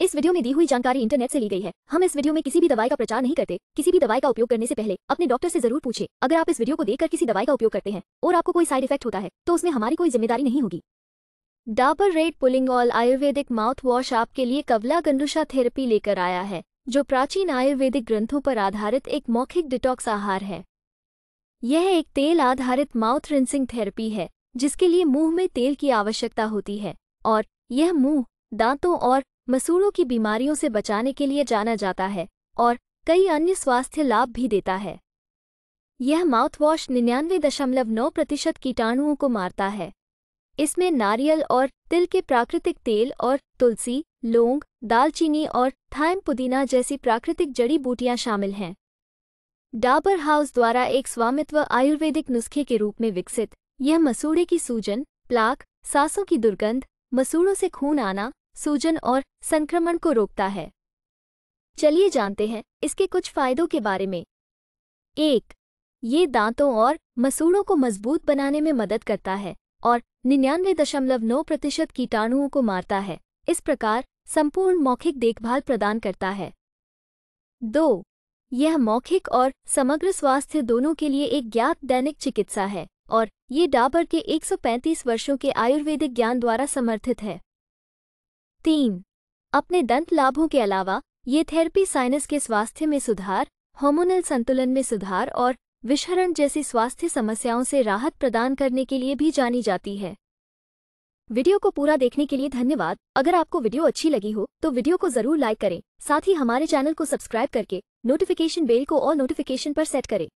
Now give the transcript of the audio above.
इस वीडियो में दी हुई जानकारी इंटरनेट से ली गई है हम इस वीडियो में किसी भी दवाई का प्रचार नहीं करते किसी भी दवाई का उपयोग करने से पहले अपने डॉक्टर से जरूर पूछे अगर आप इस वीडियो को देखकर किसी दवाई का उपयोग करते हैं और आपको कोई साइड इफेक्ट होता है तो उसमें हमारी कोई जिम्मेदारी नहीं होगी Dabur red pulling all ayurvedic mouthwash आपके लिए कवला गंडुषा थेरेपी लेकर आया है जो प्राचीन आयुर्वेदिक ग्रंथों पर आधारित एक मौखिक डिटॉक्स आहार है यह एक तेल आधारित माउथ रिंसिंग थेरेपी है जिसके लिए मुंह में तेल की आवश्यकता होती है और यह मुंह दांतों और मसूड़ों की बीमारियों से बचाने के लिए जाना जाता है और कई अन्य स्वास्थ्य लाभ भी देता है यह माउथवॉश निन्यानवे दशमलव नौ प्रतिशत कीटाणुओं को मारता है इसमें नारियल और तिल के प्राकृतिक तेल और तुलसी लौंग दालचीनी और थाइम पुदीना जैसी प्राकृतिक जड़ी बूटियां शामिल हैं डाबर हाउस द्वारा एक स्वामित्व आयुर्वेदिक नुस्खे के रूप में विकसित यह मसूड़े की सूजन प्लाक सांसों की दुर्गंध मसूड़ों से खून आना सूजन और संक्रमण को रोकता है चलिए जानते हैं इसके कुछ फायदों के बारे में एक ये दांतों और मसूड़ों को मजबूत बनाने में मदद करता है और निन्यानवे दशमलव नौ प्रतिशत कीटाणुओं को मारता है इस प्रकार संपूर्ण मौखिक देखभाल प्रदान करता है दो यह मौखिक और समग्र स्वास्थ्य दोनों के लिए एक ज्ञात दैनिक चिकित्सा है और ये डाबर के 135 वर्षों के आयुर्वेदिक ज्ञान द्वारा समर्थित है तीन अपने दंत लाभों के अलावा ये थेरेपी साइनस के स्वास्थ्य में सुधार हॉर्मोनल संतुलन में सुधार और विषहरण जैसी स्वास्थ्य समस्याओं से राहत प्रदान करने के लिए भी जानी जाती है वीडियो को पूरा देखने के लिए धन्यवाद अगर आपको वीडियो अच्छी लगी हो तो वीडियो को जरूर लाइक करें साथ ही हमारे चैनल को सब्सक्राइब करके नोटिफिकेशन बेल को और नोटिफिकेशन पर सेट करें